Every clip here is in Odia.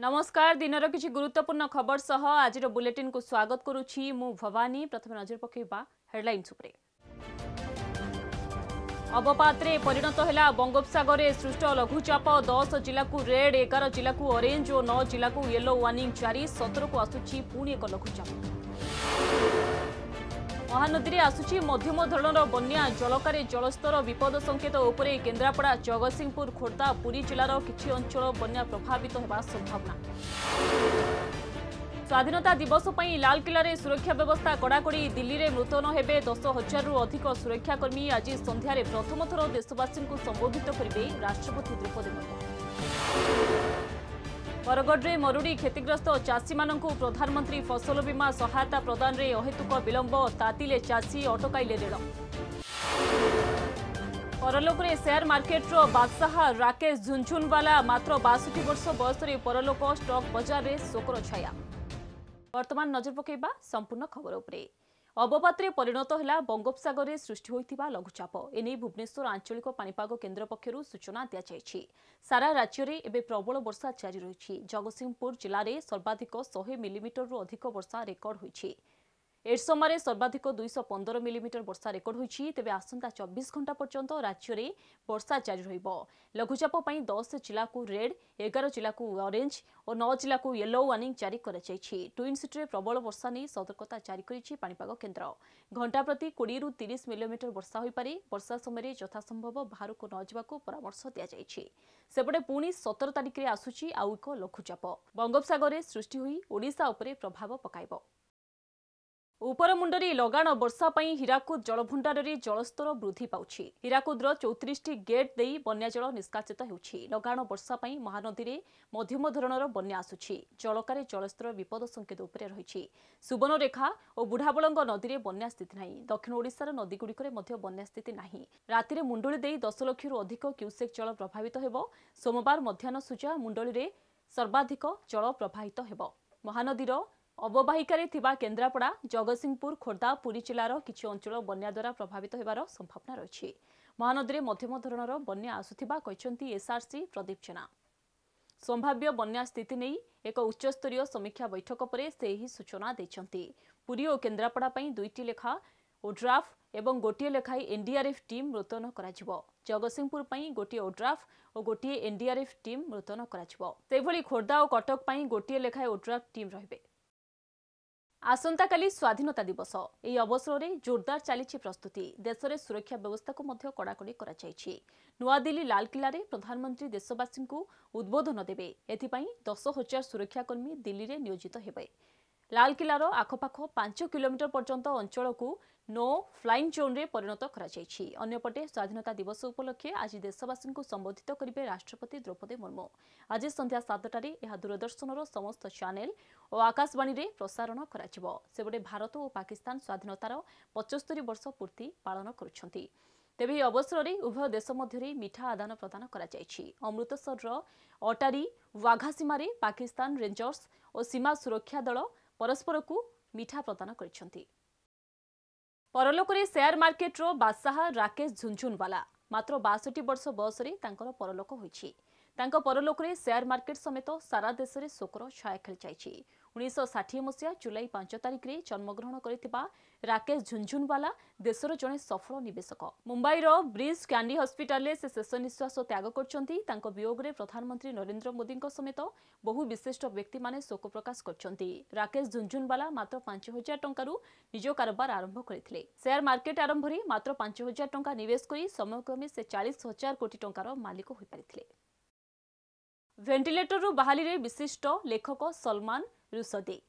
नमस्कार दिनर आज बुलेटिन को स्वागत मु भवानी प्रथम नजर पकेडल अवपते परिणत होला बङोपसगरे सृष्ट लघुचाप दस जिला रेड एगार जिल्ला अरेज नौ जिला येलो वार्णिंग जारी को सतरको आसु एक लघुचाप ମହାନଦୀରେ ଆସୁଛି ମଧ୍ୟମ ଧରଣର ବନ୍ୟା ଜଳକାରୀ ଜଳସ୍ତର ବିପଦ ସଂକେତ ଉପରେ କେନ୍ଦ୍ରାପଡ଼ା ଜଗତସିଂହପୁର ଖୋର୍ଦ୍ଧା ପୁରୀ ଜିଲ୍ଲାର କିଛି ଅଞ୍ଚଳ ବନ୍ୟା ପ୍ରଭାବିତ ହେବା ସମ୍ଭାବନା ସ୍ୱାଧୀନତା ଦିବସ ପାଇଁ ଲାଲକିଲ୍ଲାରେ ସୁରକ୍ଷା ବ୍ୟବସ୍ଥା କଡ଼ାକଡ଼ି ଦିଲ୍ଲୀରେ ମୃତନ ହେବେ ଦଶ ହଜାରରୁ ଅଧିକ ସୁରକ୍ଷାକର୍ମୀ ଆଜି ସନ୍ଧ୍ୟାରେ ପ୍ରଥମ ଥର ଦେଶବାସୀଙ୍କୁ ସମ୍ବୋଧିତ କରିବେ ରାଷ୍ଟ୍ରପତି ଦ୍ରୌପଦୀ ମୁର୍ମୁ बरगड्र मरुडी क्षतिग्रस्त चासी प्रधानमन्त्री फसल बीमा सहायता रे अहेतुक विलंब तातिले चासी अटकैलेणके मर्केट र बाद्शा राकेश झुनझुनवाला मात्र बासठी वर्ष बयसरी परलक स्टक बजारले खबर उपरे ଅବପାତରେ ପରିଣତ ହେଲା ବଙ୍ଗୋପସାଗରରେ ସୃଷ୍ଟି ହୋଇଥିବା ଲଘୁଚାପ ଏନେଇ ଭୁବନେଶ୍ୱର ଆଞ୍ଚଳିକ ପାଣିପାଗ କେନ୍ଦ୍ର ପକ୍ଷରୁ ସୂଚନା ଦିଆଯାଇଛି ସାରା ରାଜ୍ୟରେ ଏବେ ପ୍ରବଳ ବର୍ଷା ଜାରି ରହିଛି ଜଗତସିଂହପୁର ଜିଲ୍ଲାରେ ସର୍ବାଧିକ ଶହେ ମିଲିମିଟରରୁ ଅଧିକ ବର୍ଷା ରେକର୍ଡ ହୋଇଛି ଏର୍ ସମୟରେ ସର୍ବାଧିକ ଦୁଇଶହ ପନ୍ଦର ମିଲିମିଟର ବର୍ଷା ରେକର୍ଡ ହୋଇଛି ତେବେ ଆସନ୍ତା ଚବିଶ ଘଣ୍ଟା ପର୍ଯ୍ୟନ୍ତ ରାଜ୍ୟରେ ବର୍ଷା ଜାରି ରହିବ ଲଘୁଚାପ ପାଇଁ ଦଶ ଜିଲ୍ଲାକୁ ରେଡ୍ ଏଗାର ଜିଲ୍ଲାକୁ ଅରେଞ୍ଜ ଓ ନଅ ଜିଲ୍ଲାକୁ ୟେଲୋ ୱାର୍ଣ୍ଣିଂ ଜାରି କରାଯାଇଛି ଟ୍ୱିନ୍ ସିଟିରେ ପ୍ରବଳ ବର୍ଷା ନେଇ ସତର୍କତା ଜାରି କରିଛି ପାଣିପାଗ କେନ୍ଦ୍ର ଘଣ୍ଟା ପ୍ରତି କୋଡ଼ିଏରୁ ତିରିଶ ମିଲିମିଟର ବର୍ଷା ହୋଇପାରେ ବର୍ଷା ସମୟରେ ଯଥାସମ୍ଭବ ବାହାରକୁ ନ ଯିବାକୁ ପରାମର୍ଶ ଦିଆଯାଇଛି ସେପଟେ ପୁଣି ସତର ତାରିଖରେ ଆସୁଛି ଆଉ ଏକ ଲଘୁଚାପ ବଙ୍ଗୋପସାଗରରେ ସୃଷ୍ଟି ହୋଇ ଓଡ଼ିଶା ଉପରେ ପ୍ରଭାବ ପକାଇବ ଉପରମୁଣ୍ଡରେ ଲଗାଣ ବର୍ଷା ପାଇଁ ହୀରାକୁଦ ଜଳଭଣ୍ଡାରରେ ଜଳସ୍ତର ବୃଦ୍ଧି ପାଉଛି ହୀରାକୁଦର ଚଉତିରିଶଟି ଗେଟ୍ ଦେଇ ବନ୍ୟାଜଳ ନିଷ୍କାସିତ ହେଉଛି ଲଗାଣ ବର୍ଷା ପାଇଁ ମହାନଦୀରେ ମଧ୍ୟମ ଧରଣର ବନ୍ୟା ଆସୁଛି ଜଳକାରେ ଜଳସ୍ତର ବିପଦ ସଂକେତ ଉପରେ ରହିଛି ସୁବର୍ଣ୍ଣରେଖା ଓ ବୁଢ଼ାବଳଙ୍ଗ ନଦୀରେ ବନ୍ୟା ସ୍ଥିତି ନାହିଁ ଦକ୍ଷିଣ ଓଡ଼ିଶାର ନଦୀଗୁଡ଼ିକରେ ମଧ୍ୟ ବନ୍ୟା ସ୍ଥିତି ନାହିଁ ରାତିରେ ମୁଣ୍ଡଳି ଦେଇ ଦଶ ଲକ୍ଷରୁ ଅଧିକ କ୍ୟୁସେକ୍ ଜଳ ପ୍ରଭାବିତ ହେବ ସୋମବାର ମଧ୍ୟାହ୍ନ ସୁଜା ମୁଣ୍ଡଳିରେ ସର୍ବାଧିକ ଜଳ ପ୍ରବାହିତ ହେବ ମହାନଦୀର ଅବବାହିକାରେ ଥିବା କେନ୍ଦ୍ରାପଡ଼ା ଜଗତସିଂହପୁର ଖୋର୍ଦ୍ଧା ପୁରୀ ଜିଲ୍ଲାର କିଛି ଅଞ୍ଚଳ ବନ୍ୟା ଦ୍ୱାରା ପ୍ରଭାବିତ ହେବାର ସମ୍ଭାବନା ରହିଛି ମହାନଦୀରେ ମଧ୍ୟମ ଧରଣର ବନ୍ୟା ଆସୁଥିବା କହିଛନ୍ତି ଏସ୍ଆର୍ସି ପ୍ରଦୀପ ଜେନା ସମ୍ଭାବ୍ୟ ବନ୍ୟା ସ୍ଥିତି ନେଇ ଏକ ଉଚ୍ଚସ୍ତରୀୟ ସମୀକ୍ଷା ବୈଠକ ପରେ ସେ ଏହି ସୂଚନା ଦେଇଛନ୍ତି ପୁରୀ ଓ କେନ୍ଦ୍ରାପଡ଼ା ପାଇଁ ଦୁଇଟି ଲେଖା ଓଡ୍ରାଫ୍ ଏବଂ ଗୋଟିଏ ଲେଖାଏଁ ଏନ୍ଡିଆର୍ଏଫ୍ ଟିମ୍ ମୃତୟନ କରାଯିବ ଜଗତସିଂହପୁର ପାଇଁ ଗୋଟିଏ ଓଡ୍ରାଫ୍ ଓ ଗୋଟିଏ ଏନ୍ଡିଆର୍ଏଫ୍ ଟିମ୍ ମୃତୟନ କରାଯିବ ସେହିଭଳି ଖୋର୍ଦ୍ଧା ଓ କଟକ ପାଇଁ ଗୋଟିଏ ଲେଖାଏଁ ଓଡ୍ରାଫ୍ ଟିମ୍ ରହିବେ আসন্তকালি স্বাধীনতা দিবস এই অবসরের জোরদার চালিছে প্রস্তুতি দেশের সুরক্ষা ব্যবস্থাকে মধ্য কড়াকড়ি করা যাইছে নয়াদিল্লি লালকিল্লারে প্রধানমন্ত্রী দেশবাসী উদ্বোধন দেবে এথিপাই দশ হাজার সুরক্ষাকর্মী দিল্লিরে নিয়োজিত হবে লালকিল্লার আখপাখ পাঁচ কিলোমিটর পর্যন্ত অঞ্চলক ନୋ ଫ୍ଲାଇଂ ଜୋନ୍ରେ ପରିଣତ କରାଯାଇଛି ଅନ୍ୟପଟେ ସ୍ୱାଧୀନତା ଦିବସ ଉପଲକ୍ଷେ ଆଜି ଦେଶବାସୀଙ୍କୁ ସମ୍ବୋଧିତ କରିବେ ରାଷ୍ଟ୍ରପତି ଦ୍ରୌପଦୀ ମୁର୍ମୁ ଆଜି ସନ୍ଧ୍ୟା ସାତଟାରେ ଏହା ଦୂରଦର୍ଶନର ସମସ୍ତ ଚ୍ୟାନେଲ ଓ ଆକାଶବାଣୀରେ ପ୍ରସାରଣ କରାଯିବ ସେପଟେ ଭାରତ ଓ ପାକିସ୍ତାନ ସ୍ୱାଧୀନତାର ପଚସ୍ତରୀ ବର୍ଷ ପୂର୍ତ୍ତି ପାଳନ କରୁଛନ୍ତି ତେବେ ଏହି ଅବସରରେ ଉଭୟ ଦେଶ ମଧ୍ୟରେ ମିଠା ଆଦାନ ପ୍ରଦାନ କରାଯାଇଛି ଅମୃତସରର ଅଟାରୀ ୱାଘା ସୀମାରେ ପାକିସ୍ତାନ ରେଞ୍ଜର୍ସ ଓ ସୀମା ସୁରକ୍ଷା ଦଳ ପରସ୍ପରକୁ ମିଠା ପ୍ରଦାନ କରିଛନ୍ତି ପରଲୋକରେ ସେୟାର ମାର୍କେଟର ବାଦଶାହା ରାକେଶ ଝୁନଝୁନୱାଲା ମାତ୍ର ବାଷଠି ବର୍ଷ ବୟସରେ ତାଙ୍କର ପରଲୋକ ହୋଇଛି ତାଙ୍କ ପରଲୋକରେ ସେୟାର ମାର୍କେଟ ସମେତ ସାରା ଦେଶରେ ଶୋକର ଛାୟା ଖେଳିଯାଇଛି ଉଣେଇଶହ ଷାଠିଏ ମସିହା ଜୁଲାଇ ପାଞ୍ଚ ତାରିଖରେ ଜନ୍ମଗ୍ରହଣ କରିଥିବା ରାକେଶ ଝୁନଝୁନୱାଲା ଦେଶର ଜଣେ ସଫଳ ନିବେଶକ ମୁମ୍ବାଇର ବ୍ରିଜ୍ କ୍ୟାଣ୍ଡି ହସ୍ପିଟାଲରେ ସେ ଶେଷ ନିଶ୍ୱାସ ତ୍ୟାଗ କରିଛନ୍ତି ତାଙ୍କ ବିୟୋଗରେ ପ୍ରଧାନମନ୍ତ୍ରୀ ନରେନ୍ଦ୍ର ମୋଦିଙ୍କ ସମେତ ବହୁ ବିଶିଷ୍ଟ ବ୍ୟକ୍ତିମାନେ ଶୋକ ପ୍ରକାଶ କରିଛନ୍ତି ରାକେଶ ଝୁନଝୁନୱାଲା ମାତ୍ର ପାଞ୍ଚ ହଜାର ଟଙ୍କାରୁ ନିଜ କାରବାର ଆରମ୍ଭ କରିଥିଲେ ସେୟାର ମାର୍କେଟ ଆରମ୍ଭରେ ମାତ୍ର ପାଞ୍ଚ ହଜାର ଟଙ୍କା ନିବେଶ କରି ସମୟକ୍ରମେ ସେ ଚାଳିଶ ହଜାର କୋଟି ଟଙ୍କାର ମାଲିକ ହୋଇପାରିଥିଲେ ভেন্টিলেটরু বাহালিরে বিশিষ্ট লেখক সলমান ルソデ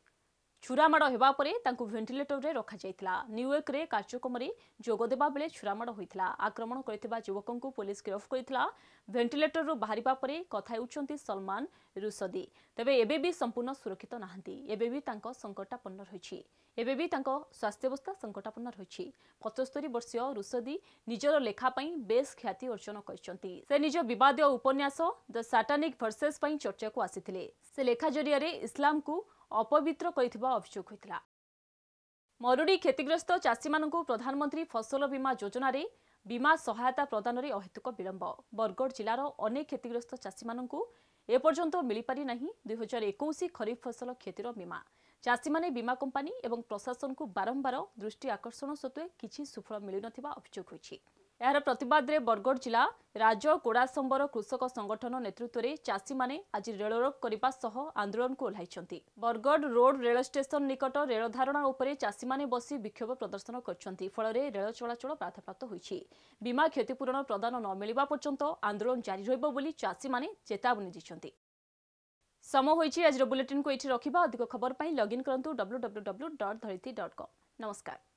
ছুরামাড় হওয়া পরে তাঁকু ভেন্টিলেটরে রখাযাইলা নিউইয়র্করে কার্যক্রমে যোগ দেওয়া বেড়ে ছুরামাড় হয়েছিল আক্রমণ করে যুবকঙ্কু পুলিশ গিরফ করেছিল ভেন্টিলেটরু বাহার পরে কথা হচ্ছেন সলমান রুসদি তবে এবে বি সম্পূর্ণ সুরক্ষিত না এবে বি তাঁক সংকটাপন্ন রয়েছে এবে বি তাঁক স্বাস্থ্যাবস্থা সংকটাপন্ন রয়েছে পঁচস্তরি বর্ষীয় রুসদি নিজের লেখাপি বেশ খ্যাতি অর্জন করেছেন সে নিজ বিবাদীয় উপন্যাস দ সাটানিক ভর্সেস চর্চাকু আসিলে সে লেখা জরিয়া ইসলামকু ଅପବିତ୍ର କରିଥିବା ଅଭିଯୋଗ ହୋଇଥିଲା ମରୁଡ଼ି କ୍ଷତିଗ୍ରସ୍ତ ଚାଷୀମାନଙ୍କୁ ପ୍ରଧାନମନ୍ତ୍ରୀ ଫସଲ ବୀମା ଯୋଜନାରେ ବୀମା ସହାୟତା ପ୍ରଦାନରେ ଅହେତୁକ ବିଳମ୍ବ ବରଗଡ଼ ଜିଲ୍ଲାର ଅନେକ କ୍ଷତିଗ୍ରସ୍ତ ଚାଷୀମାନଙ୍କୁ ଏପର୍ଯ୍ୟନ୍ତ ମିଳିପାରିନାହିଁ ଦୁଇହଜାର ଏକୋଇଶ ଖରିଫ ଫସଲ କ୍ଷତିର ବୀମା ଚାଷୀମାନେ ବୀମା କମ୍ପାନୀ ଏବଂ ପ୍ରଶାସନକୁ ବାରମ୍ବାର ଦୃଷ୍ଟି ଆକର୍ଷଣ ସତ୍ତ୍ୱେ କିଛି ସୁଫଳ ମିଳିନଥିବା ଅଭିଯୋଗ ହୋଇଛି ଏହାର ପ୍ରତିବାଦରେ ବରଗଡ଼ ଜିଲ୍ଲା ରାଜ କୋଡ଼ାସମ୍ବର କୃଷକ ସଂଗଠନ ନେତୃତ୍ୱରେ ଚାଷୀମାନେ ଆଜି ରେଳରୋକ କରିବା ସହ ଆନ୍ଦୋଳନକୁ ଓହ୍ଲାଇଛନ୍ତି ବରଗଡ଼ ରୋଡ୍ ରେଳ ଷ୍ଟେସନ ନିକଟ ରେଳ ଧାରଣା ଉପରେ ଚାଷୀମାନେ ବସି ବିକ୍ଷୋଭ ପ୍ରଦର୍ଶନ କରିଛନ୍ତି ଫଳରେ ରେଳ ଚଳାଚଳ ବାଧାପ୍ରାପ୍ତ ହୋଇଛି ବୀମା କ୍ଷତିପୂରଣ ପ୍ରଦାନ ନ ମିଳିବା ପର୍ଯ୍ୟନ୍ତ ଆନ୍ଦୋଳନ ଜାରି ରହିବ ବୋଲି ଚାଷୀମାନେ ଚେତାବନୀ ଦେଇଛନ୍ତି ସମୟ ହୋଇଛି ଆଜିର ବୁଲେଟିନ୍କୁ ଏଠି ରଖିବା ଅଧିକ ଖବର ପାଇଁ ଲଗ୍ଇନ୍ କରନ୍ତୁ ଡବ୍ଲୁ ନମସ୍କାର